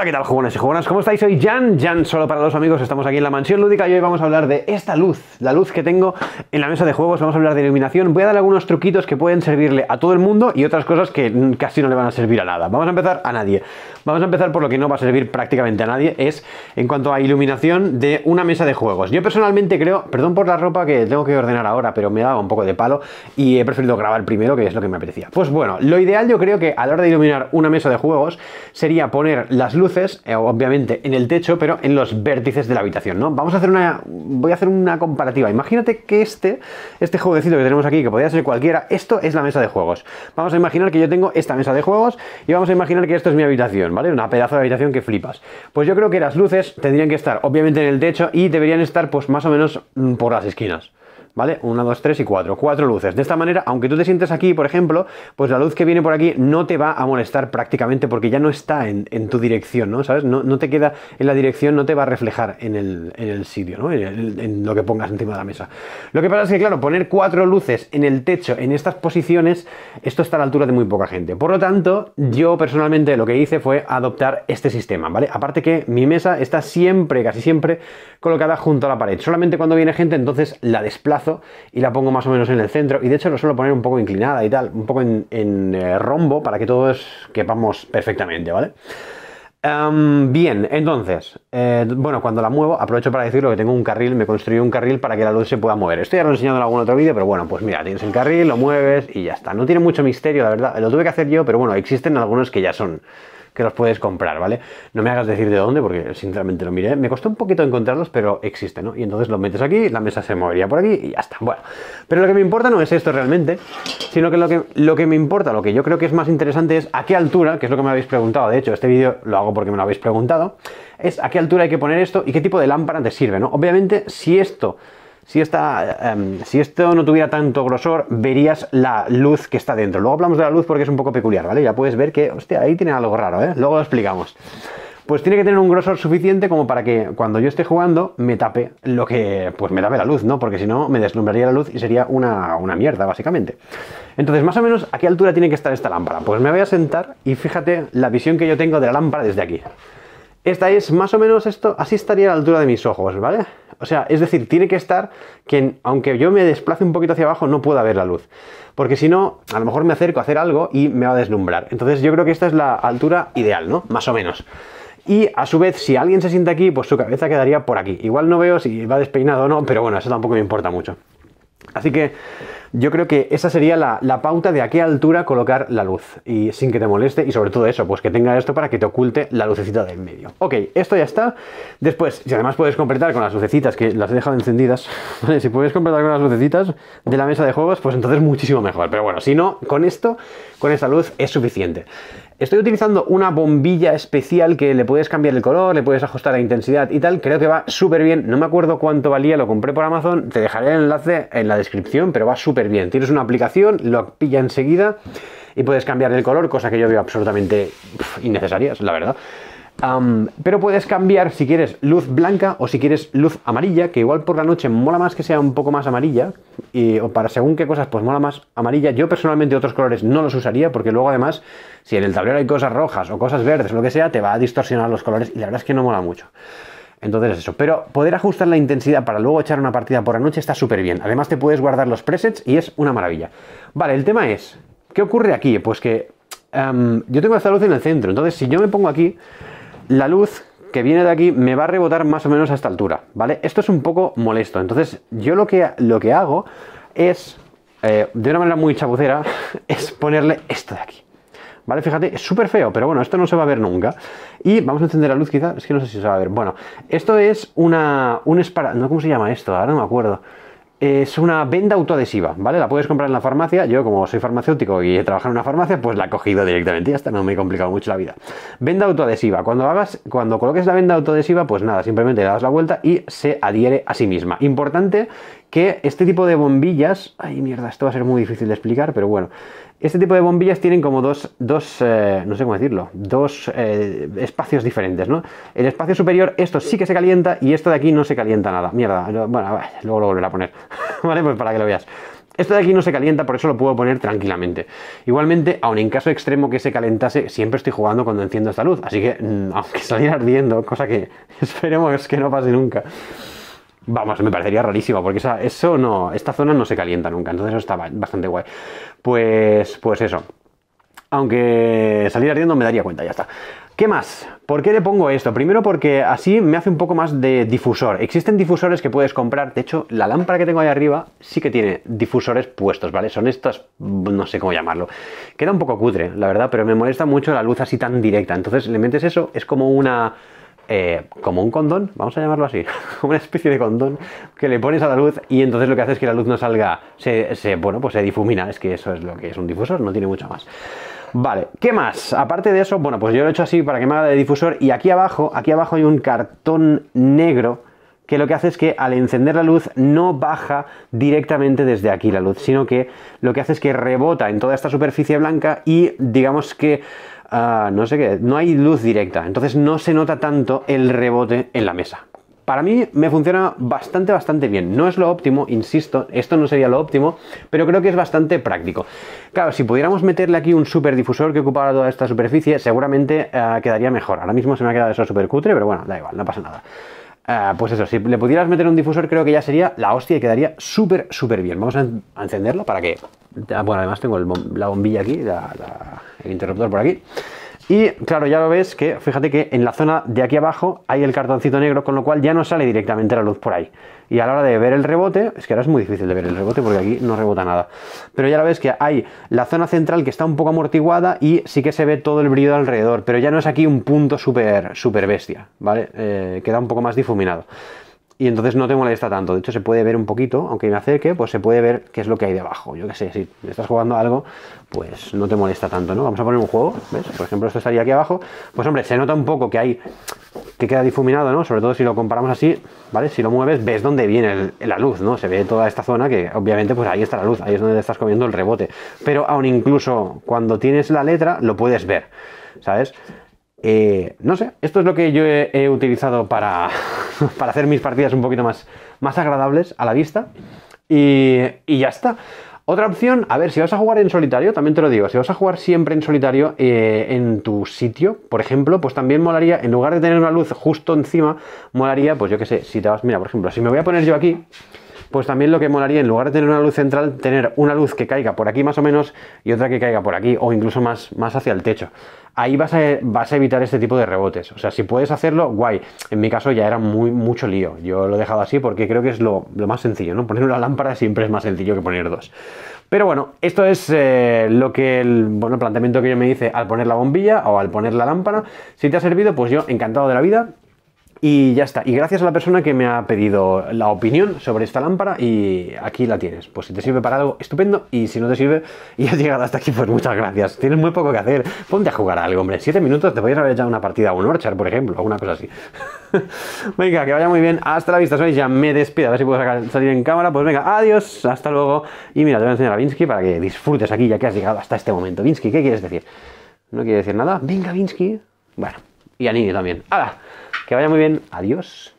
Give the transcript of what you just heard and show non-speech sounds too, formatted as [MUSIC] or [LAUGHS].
Hola, ¿qué tal, jugones y jugonas? ¿Cómo estáis? Soy Jan, Jan solo para los amigos, estamos aquí en la mansión lúdica y hoy vamos a hablar de esta luz, la luz que tengo en la mesa de juegos, vamos a hablar de iluminación, voy a dar algunos truquitos que pueden servirle a todo el mundo y otras cosas que casi no le van a servir a nada. Vamos a empezar a nadie. Vamos a empezar por lo que no va a servir prácticamente a nadie, es en cuanto a iluminación de una mesa de juegos. Yo personalmente creo, perdón por la ropa que tengo que ordenar ahora, pero me daba un poco de palo y he preferido grabar primero, que es lo que me apetecía. Pues bueno, lo ideal yo creo que a la hora de iluminar una mesa de juegos sería poner las luces eh, obviamente en el techo, pero en los vértices de la habitación, ¿no? Vamos a hacer una, voy a hacer una comparativa. Imagínate que este, este jueguecito que tenemos aquí, que podría ser cualquiera, esto es la mesa de juegos. Vamos a imaginar que yo tengo esta mesa de juegos y vamos a imaginar que esto es mi habitación, ¿vale? Una pedazo de habitación que flipas. Pues yo creo que las luces tendrían que estar, obviamente, en el techo y deberían estar, pues, más o menos mm, por las esquinas. ¿vale? Una, dos, tres y cuatro. Cuatro luces. De esta manera, aunque tú te sientes aquí, por ejemplo, pues la luz que viene por aquí no te va a molestar prácticamente porque ya no está en, tu dirección, ¿no? ¿Sabes? No, te queda en la dirección, no te va a reflejar en el, sitio, ¿no? En, lo que pongas encima de la mesa. Lo que pasa es que, claro, poner cuatro luces en el techo, en estas posiciones, esto está a la altura de muy poca gente. Por lo tanto, yo personalmente lo que hice fue adoptar este sistema, ¿vale? Aparte que mi mesa está siempre, casi siempre, colocada junto a la pared. Solamente cuando viene gente, entonces la desplazo y la pongo más o menos en el centro. Y de hecho lo suelo poner un poco inclinada y tal, un poco en, eh, rombo para que todos quepamos perfectamente, ¿vale? Em, bien, entonces, eh, bueno, cuando la muevo, aprovecho para decirlo que tengo un carril, me construí un carril para que la luz se pueda mover. Estoy ya lo en algún otro vídeo, pero bueno, pues mira, tienes el carril, lo mueves y ya está. No tiene mucho misterio, la verdad. Lo tuve que hacer yo, pero bueno, existen algunos que ya son que los puedes comprar, ¿vale? No me hagas decir de dónde, porque sinceramente lo miré. Me costó un poquito encontrarlos, pero existe, ¿no? Y entonces los metes aquí, la mesa se movería por aquí y ya está. Bueno, pero lo que me importa no es esto realmente, sino que lo que, lo que me importa, lo que yo creo que es más interesante es a qué altura, que es lo que me habéis preguntado, de hecho, este vídeo lo hago porque me lo habéis preguntado, es a qué altura hay que poner esto y qué tipo de lámpara te sirve, ¿no? Obviamente, si esto si, em, si esto no tuviera tanto grosor, verías la luz que está dentro. Luego hablamos de la luz porque es un poco peculiar, ¿vale? Ya puedes ver que, hostia, ahí tiene algo raro, ¿eh? Luego lo explicamos. Pues tiene que tener un grosor suficiente como para que cuando yo esté jugando me tape lo que. Pues me tape la luz, ¿no? Porque si no, me deslumbraría la luz y sería una, mierda, básicamente. Entonces, más o menos, ¿a qué altura tiene que estar esta lámpara? Pues me voy a sentar y fíjate la visión que yo tengo de la lámpara desde aquí. Esta es más o menos esto, así estaría la altura de mis ojos, ¿vale? O sea, es decir, tiene que estar que aunque yo me desplace un poquito hacia abajo, no pueda ver la luz. Porque si no, a lo mejor me acerco a hacer algo y me va a deslumbrar. Entonces yo creo que esta es la altura ideal, ¿no? Más o menos. Y a su vez, si alguien se sienta aquí, pues su cabeza quedaría por aquí. Igual no veo si va despeinado o no, pero bueno, eso tampoco me importa mucho. Así que yo creo que esa sería la, pauta de a qué altura colocar la luz y sin que te moleste y sobre todo eso, pues que tenga esto para que te oculte la lucecita del medio. Ok, esto ya está. Después, si además puedes completar con las lucecitas que las he dejado encendidas, [LAUGHS] si puedes completar con las lucecitas de la mesa de juegos, pues entonces muchísimo mejor. Pero bueno, si no, con esto, con esta luz es suficiente. Estoy utilizando una bombilla especial que le puedes cambiar el color, le puedes ajustar la intensidad y tal. Creo que va súper bien. No me acuerdo cuánto valía, lo compré por Amazon. Te dejaré el enlace en la descripción, pero va súper bien. Tienes una aplicación, lo pilla enseguida y puedes cambiar el color, cosa que yo veo absolutamente innecesaria innecesarias, la verdad. pero puedes cambiar si quieres luz blanca o si quieres luz amarilla, que igual por la noche mola más que sea un poco más amarilla, y, o para según qué cosas, pues mola más amarilla. Yo personalmente otros colores no los usaría, porque luego además, si en el tablero hay cosas rojas o cosas verdes, o lo que sea, te va a distorsionar los colores y la verdad es que no mola mucho. Entonces eso, pero poder ajustar la intensidad para luego echar una partida por la noche está súper bien. Además te puedes guardar los presets y es una maravilla. Vale, el tema es, ¿qué ocurre aquí? Pues que em, yo tengo esta luz en el centro, entonces si yo me pongo aquí, la luz que viene de aquí me va a rebotar más o menos a esta altura, ¿vale? Esto es un poco molesto, entonces yo lo que, lo que hago es, eh, de una manera muy chapucera, [LAUGHS] es ponerle esto de aquí. ¿vale? Fíjate, es súper feo, pero bueno, esto no se va a ver nunca. Y vamos a encender la luz quizá, es que no sé si se va a ver. Bueno, esto es una... un no, ¿cómo se llama esto? Ahora no me acuerdo es una venda autoadhesiva, ¿vale? La puedes comprar en la farmacia. Yo, como soy farmacéutico y he trabajado en una farmacia, pues la he cogido directamente. y hasta no me he complicado mucho la vida. Venda autoadhesiva. Cuando hagas, cuando coloques la venda autoadhesiva, pues nada, simplemente le das la vuelta y se adhiere a sí misma. Importante que este tipo de bombillas. Ay, mierda, esto va a ser muy difícil de explicar, pero bueno. Este tipo de bombillas tienen como dos, eh, no sé cómo decirlo, dos eh, espacios diferentes, ¿no? El espacio superior, esto sí que se calienta y esto de aquí no se calienta nada. Mierda, bueno, luego lo volveré a poner, [LAUGHS] ¿vale? Pues para que lo veas. Esto de aquí no se calienta, por eso lo puedo poner tranquilamente. Igualmente, aun en caso extremo que se calentase, siempre estoy jugando cuando enciendo esta luz. Así que, mm, aunque saliera ardiendo, cosa que [LAUGHS] esperemos que no pase nunca, Vamos, me parecería rarísimo, porque esa, eso no, esta zona no se calienta nunca, entonces eso está bastante guay. Pues, pues eso. Aunque salir ardiendo me daría cuenta, ya está. ¿Qué más? ¿Por qué le pongo esto? Primero porque así me hace un poco más de difusor. Existen difusores que puedes comprar. De hecho, la lámpara que tengo ahí arriba sí que tiene difusores puestos, ¿vale? Son estas, no sé cómo llamarlo. Queda un poco cutre, la verdad, pero me molesta mucho la luz así tan directa. Entonces le metes eso, es como una eh, como un condón, vamos a llamarlo así, [LAUGHS] una especie de condón que le pones a la luz y entonces lo que hace es que la luz no salga, se, se, bueno, pues se difumina, es que eso es lo que es un difusor, no tiene mucho más. Vale, ¿qué más? Aparte de eso, bueno, pues yo lo he hecho así para que me haga de difusor y aquí abajo, aquí abajo hay un cartón negro que lo que hace es que al encender la luz no baja directamente desde aquí la luz, sino que lo que hace es que rebota en toda esta superficie blanca y digamos que no sé qué, no hay luz directa, entonces no se nota tanto el rebote en la mesa. Para mí me funciona bastante, bastante bien. No es lo óptimo, insisto, esto no sería lo óptimo, pero creo que es bastante práctico. Claro, si pudiéramos meterle aquí un super difusor que ocupara toda esta superficie, seguramente eh, quedaría mejor. Ahora mismo se me ha quedado eso super cutre, pero bueno, da igual, no pasa nada. Eh, pues eso, si le pudieras meter un difusor, creo que ya sería la hostia y quedaría súper, súper bien. Vamos a encenderlo para que. Ah, bueno, además tengo la bombilla aquí, la, el interruptor por aquí. Y claro, ya lo ves que, fíjate que en la zona de aquí abajo hay el cartoncito negro, con lo cual ya no sale directamente la luz por ahí. Y a la hora de ver el rebote, es que ahora es muy difícil de ver el rebote porque aquí no rebota nada. Pero ya lo ves que hay la zona central que está un poco amortiguada y sí que se ve todo el brillo alrededor, pero ya no es aquí un punto súper super bestia, ¿vale? Eh, queda un poco más difuminado y entonces no te molesta tanto. De hecho, se puede ver un poquito, aunque me acerque, pues se puede ver qué es lo que hay debajo. Yo qué sé, si estás jugando algo, pues no te molesta tanto, ¿no? Vamos a poner un juego, ¿ves? Por ejemplo, esto estaría aquí abajo. Pues hombre, se nota un poco que hay que queda difuminado, ¿no? Sobre todo si lo comparamos así, ¿vale? Si lo mueves, ves dónde viene la luz, ¿no? Se ve toda esta zona que obviamente pues ahí está la luz, ahí es donde estás comiendo el rebote. Pero aún incluso cuando tienes la letra, lo puedes ver, ¿sabes? Eh, no sé, esto es lo que yo he, utilizado [LAUGHS] para, hacer mis partidas un poquito más, más agradables a la vista. Y, y, ya está. Otra opción, a ver, si vas a jugar en solitario, también te lo digo, si vas a jugar siempre en solitario eh, en tu sitio, por ejemplo, pues también molaría, en lugar de tener una luz justo encima, molaría, pues yo qué sé, si te vas, mira, por ejemplo, si me voy a poner yo aquí, pues también lo que molaría, en lugar de tener una luz central, tener una luz que caiga por aquí más o menos y otra que caiga por aquí o incluso más, más hacia el techo. Ahí vas a, vas a evitar este tipo de rebotes. O sea, si puedes hacerlo, guay. En mi caso ya era muy, mucho lío. Yo lo he dejado así porque creo que es lo, más sencillo, ¿no? Poner una lámpara siempre es más sencillo que poner dos. Pero bueno, esto es eh, lo que el, bueno, el planteamiento que yo me hice al poner la bombilla o al poner la lámpara. Si te ha servido, pues yo encantado de la vida. Y ya está. Y gracias a la persona que me ha pedido la opinión sobre esta lámpara y aquí la tienes. Pues si te sirve para algo, estupendo. Y si no te sirve y has llegado hasta aquí, pues muchas gracias. Tienes muy poco que hacer. Ponte a jugar a algo, hombre. En 7 minutos te podrías haber echado una partida a un Orchard, por ejemplo. Alguna cosa así. [LAUGHS] venga, que vaya muy bien. Hasta la vista, sois ya me despido. A ver si puedo salir en cámara. Pues venga, adiós. Hasta luego. Y mira, te voy a enseñar a Vinsky para que disfrutes aquí ya que has llegado hasta este momento. Vinsky, ¿qué quieres decir? ¿No quiere decir nada? Venga, Vinsky. Bueno. Y a Nini también. ¡Hala! Que vaya muy bien. Adiós.